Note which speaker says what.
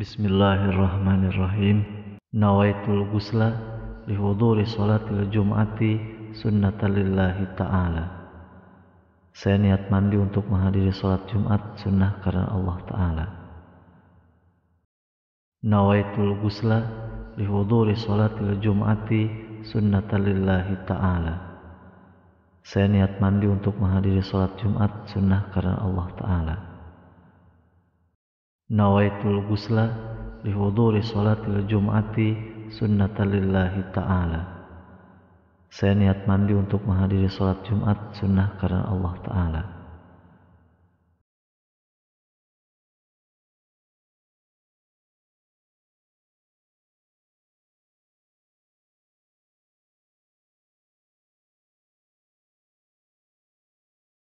Speaker 1: Bismillahirrahmanirrahim. Nawaitul Gusla li huduri salatil Jumati sunnatalillahi taala. Saya niat mandi untuk menghadiri salat Jumat sunnah karena Allah taala. Nawaitul Gusla li huduri salatil Jumati sunnatalillahi taala. Saya niat mandi untuk menghadiri salat Jumat sunnah karena Allah taala nawaitul gusla li huduri salatil jumati sunnatalillahi ta'ala saya niat mandi untuk menghadiri salat jumat sunnah karena
Speaker 2: Allah ta'ala